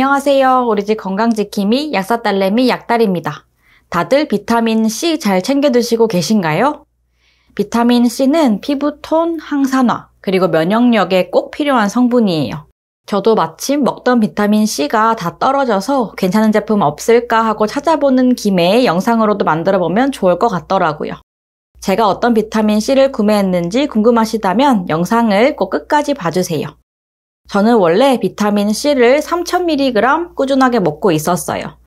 안녕하세요. 우리 집 건강지킴이 약사딸내미 약달입니다 다들 비타민C 잘 챙겨 드시고 계신가요? 비타민C는 피부 톤, 항산화, 그리고 면역력에 꼭 필요한 성분이에요. 저도 마침 먹던 비타민C가 다 떨어져서 괜찮은 제품 없을까 하고 찾아보는 김에 영상으로도 만들어 보면 좋을 것 같더라고요. 제가 어떤 비타민C를 구매했는지 궁금하시다면 영상을 꼭 끝까지 봐주세요. 저는 원래 비타민 C를 3000mg 꾸준하게 먹고 있었어요.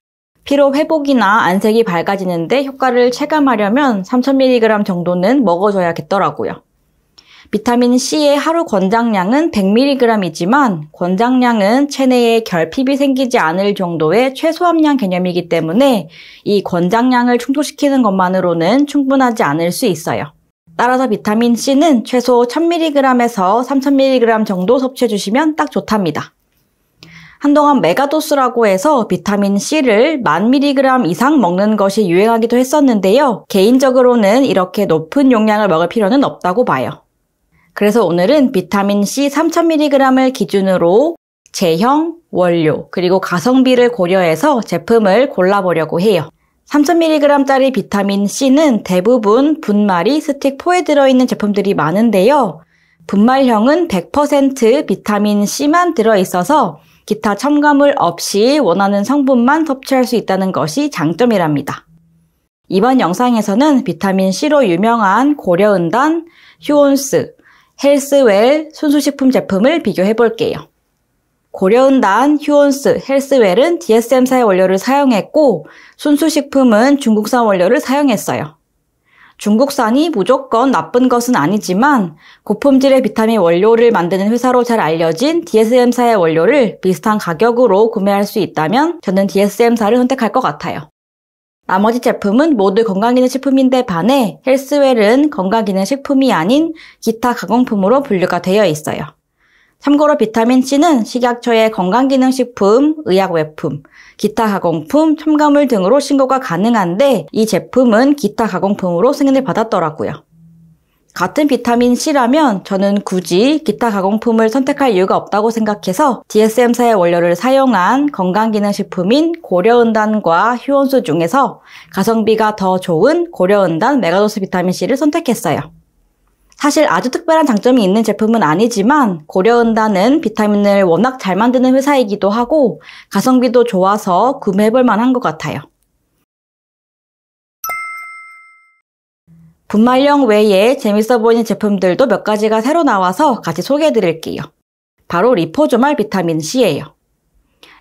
피로 회복이나 안색이 밝아지는데 효과를 체감하려면 3000mg 정도는 먹어줘야겠더라고요. 비타민 C의 하루 권장량은 100mg이지만 권장량은 체내에 결핍이 생기지 않을 정도의 최소함량 개념이기 때문에 이 권장량을 충족시키는 것만으로는 충분하지 않을 수 있어요. 따라서 비타민 C는 최소 1000mg에서 3000mg 정도 섭취해 주시면 딱 좋답니다. 한동안 메가도스라고 해서 비타민 C를 10,000mg 이상 먹는 것이 유행하기도 했었는데요. 개인적으로는 이렇게 높은 용량을 먹을 필요는 없다고 봐요. 그래서 오늘은 비타민 C 3000mg을 기준으로 제형, 원료, 그리고 가성비를 고려해서 제품을 골라보려고 해요. 3000mg짜리 비타민 C는 대부분 분말이 스틱 4에 들어있는 제품들이 많은데요. 분말형은 100% 비타민 C만 들어있어서 기타 첨가물 없이 원하는 성분만 섭취할 수 있다는 것이 장점이랍니다. 이번 영상에서는 비타민 C로 유명한 고려은단, 휴온스, 헬스웰 순수식품 제품을 비교해 볼게요. 고려은단, 휴온스, 헬스웰은 DSM사의 원료를 사용했고 순수식품은 중국산 원료를 사용했어요. 중국산이 무조건 나쁜 것은 아니지만 고품질의 비타민 원료를 만드는 회사로 잘 알려진 DSM사의 원료를 비슷한 가격으로 구매할 수 있다면 저는 DSM사를 선택할 것 같아요. 나머지 제품은 모두 건강기능식품인데 반해 헬스웰은 건강기능식품이 아닌 기타 가공품으로 분류가 되어 있어요. 참고로 비타민C는 식약처의 건강기능식품, 의약외품, 기타 가공품, 첨가물 등으로 신고가 가능한데 이 제품은 기타 가공품으로 승인을 받았더라고요. 같은 비타민C라면 저는 굳이 기타 가공품을 선택할 이유가 없다고 생각해서 DSM사의 원료를 사용한 건강기능식품인 고려은단과 휴원수 중에서 가성비가 더 좋은 고려은단 메가도스 비타민C를 선택했어요. 사실 아주 특별한 장점이 있는 제품은 아니지만 고려은단은 비타민을 워낙 잘 만드는 회사이기도 하고 가성비도 좋아서 구매해볼 만한 것 같아요. 분말형 외에 재밌어 보이는 제품들도 몇 가지가 새로 나와서 같이 소개해드릴게요. 바로 리포조말 비타민C예요.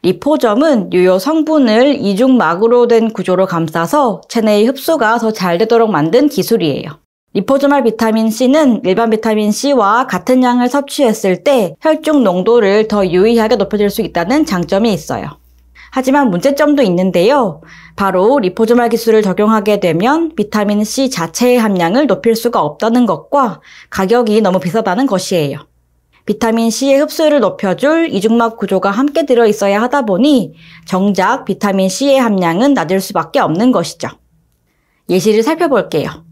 리포점은 유효 성분을 이중 막으로 된 구조로 감싸서 체내의 흡수가 더 잘 되도록 만든 기술이에요. 리포즈말 비타민 C는 일반 비타민 C와 같은 양을 섭취했을 때 혈중 농도를 더 유의하게 높여줄 수 있다는 장점이 있어요. 하지만 문제점도 있는데요. 바로 리포즈말 기술을 적용하게 되면 비타민 C 자체의 함량을 높일 수가 없다는 것과 가격이 너무 비싸다는 것이에요. 비타민 C의 흡수율을 높여줄 이중막 구조가 함께 들어있어야 하다 보니 정작 비타민 C의 함량은 낮을 수밖에 없는 것이죠. 예시를 살펴볼게요.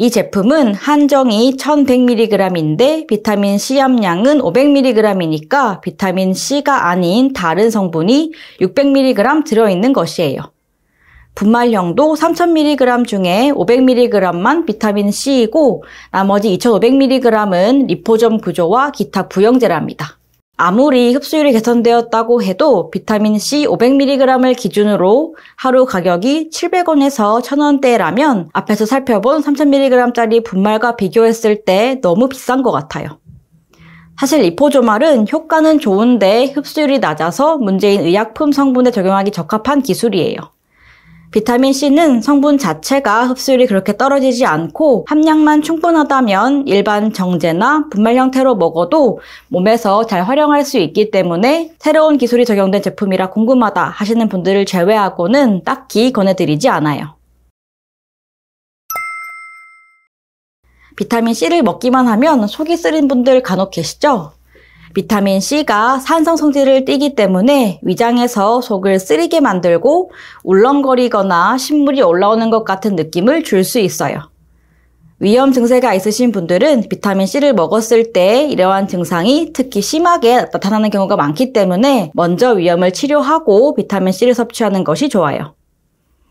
이 제품은 한정이 1100mg인데 비타민 C 함량은 500mg이니까 비타민 C가 아닌 다른 성분이 600mg 들어있는 것이에요. 분말형도 3000mg 중에 500mg만 비타민 C이고 나머지 2500mg은 리포점 구조와 기타 부형제랍니다. 아무리 흡수율이 개선되었다고 해도 비타민 C 500mg을 기준으로 하루 가격이 700원에서 1000원대라면 앞에서 살펴본 3000mg짜리 분말과 비교했을 때 너무 비싼 것 같아요. 사실 리포조말은 효과는 좋은데 흡수율이 낮아서 문제인 의약품 성분에 적용하기 적합한 기술이에요. 비타민 C는 성분 자체가 흡수율이 그렇게 떨어지지 않고 함량만 충분하다면 일반 정제나 분말 형태로 먹어도 몸에서 잘 활용할 수 있기 때문에 새로운 기술이 적용된 제품이라 궁금하다 하시는 분들을 제외하고는 딱히 권해드리지 않아요. 비타민 C를 먹기만 하면 속이 쓰린 분들 간혹 계시죠? 비타민 C가 산성 성질을 띠기 때문에 위장에서 속을 쓰리게 만들고 울렁거리거나 신물이 올라오는 것 같은 느낌을 줄 수 있어요. 위염 증세가 있으신 분들은 비타민 C를 먹었을 때 이러한 증상이 특히 심하게 나타나는 경우가 많기 때문에 먼저 위염을 치료하고 비타민 C를 섭취하는 것이 좋아요.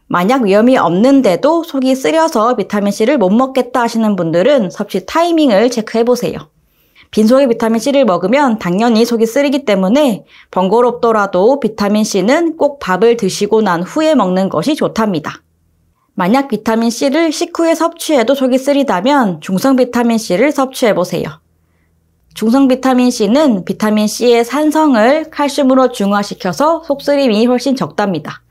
만약 위염이 없는데도 속이 쓰려서 비타민 C를 못 먹겠다 하시는 분들은 섭취 타이밍을 체크해 보세요. 빈속에 비타민C를 먹으면 당연히 속이 쓰리기 때문에 번거롭더라도 비타민C는 꼭 밥을 드시고 난 후에 먹는 것이 좋답니다. 만약 비타민C를 식후에 섭취해도 속이 쓰리다면 중성 비타민C를 섭취해보세요. 중성 비타민C는 비타민C의 산성을 칼슘으로 중화시켜서 속쓰림이 훨씬 적답니다.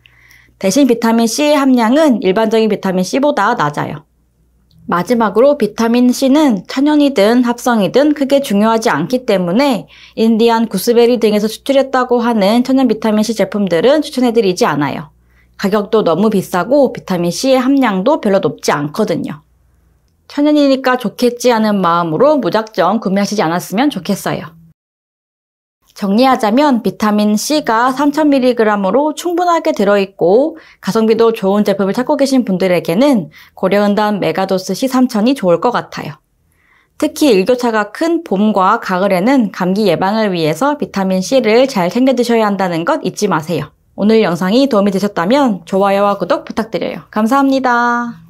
대신 비타민C의 함량은 일반적인 비타민C보다 낮아요. 마지막으로 비타민 C는 천연이든 합성이든 크게 중요하지 않기 때문에 인디안 구스베리 등에서 추출했다고 하는 천연 비타민 C 제품들은 추천해드리지 않아요. 가격도 너무 비싸고 비타민 C의 함량도 별로 높지 않거든요. 천연이니까 좋겠지 하는 마음으로 무작정 구매하시지 않았으면 좋겠어요. 정리하자면 비타민 C가 3000mg으로 충분하게 들어있고 가성비도 좋은 제품을 찾고 계신 분들에게는 고려은단 메가도스 C3000이 좋을 것 같아요. 특히 일교차가 큰 봄과 가을에는 감기 예방을 위해서 비타민 C를 잘 챙겨 드셔야 한다는 것 잊지 마세요. 오늘 영상이 도움이 되셨다면 좋아요와 구독 부탁드려요. 감사합니다.